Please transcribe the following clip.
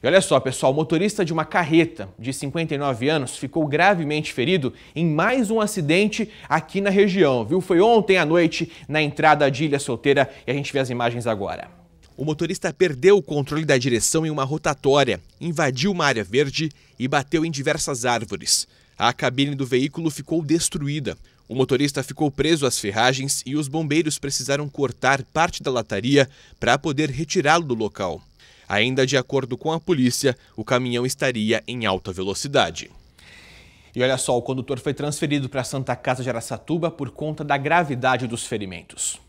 E olha só, pessoal, o motorista de uma carreta de 59 anos ficou gravemente ferido em mais um acidente aqui na região, viu? Foi ontem à noite na entrada de Ilha Solteira e a gente vê as imagens agora. O motorista perdeu o controle da direção em uma rotatória, invadiu uma área verde e bateu em diversas árvores. A cabine do veículo ficou destruída. O motorista ficou preso às ferragens e os bombeiros precisaram cortar parte da lataria para poder retirá-lo do local. Ainda de acordo com a polícia, o caminhão estaria em alta velocidade. E olha só, o condutor foi transferido para a Santa Casa de Aracatuba por conta da gravidade dos ferimentos.